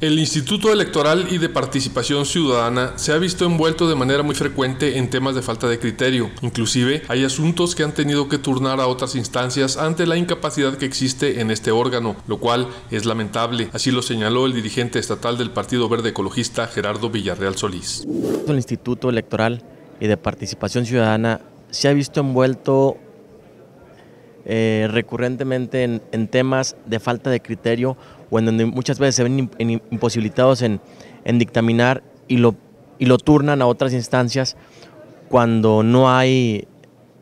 El Instituto Electoral y de Participación Ciudadana se ha visto envuelto de manera muy frecuente en temas de falta de criterio. Inclusive hay asuntos que han tenido que turnar a otras instancias ante la incapacidad que existe en este órgano, lo cual es lamentable. Así lo señaló el dirigente estatal del Partido Verde Ecologista, Gerardo Villarreal Solís. El Instituto Electoral y de Participación Ciudadana se ha visto envuelto eh, recurrentemente en, temas de falta de criterio o en donde muchas veces se ven imposibilitados en, dictaminar y lo, y lo turnan a otras instancias cuando no hay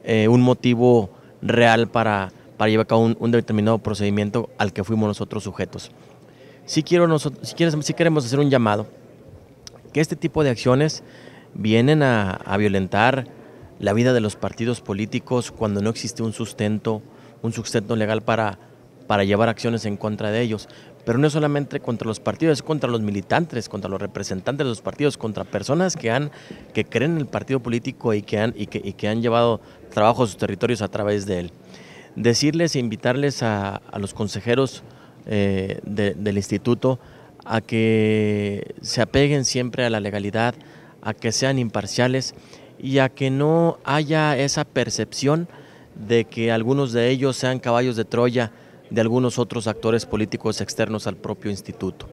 eh, un motivo real para, para llevar a cabo un, determinado procedimiento al que fuimos nosotros sujetos. Si, quiero nosotros, si, quieres, si queremos hacer un llamado, que este tipo de acciones vienen a, a violentar la vida de los partidos políticos cuando no existe un sustento, un sustento legal para, para llevar acciones en contra de ellos. Pero no es solamente contra los partidos, es contra los militantes, contra los representantes de los partidos, contra personas que han que creen en el partido político y que han, y que, han llevado trabajo a sus territorios a través de él. Decirles e invitarles a, los consejeros eh, del instituto a que se apeguen siempre a la legalidad, a que sean imparciales y a que no haya esa percepción de que algunos de ellos sean caballos de Troya de algunos otros actores políticos externos al propio instituto.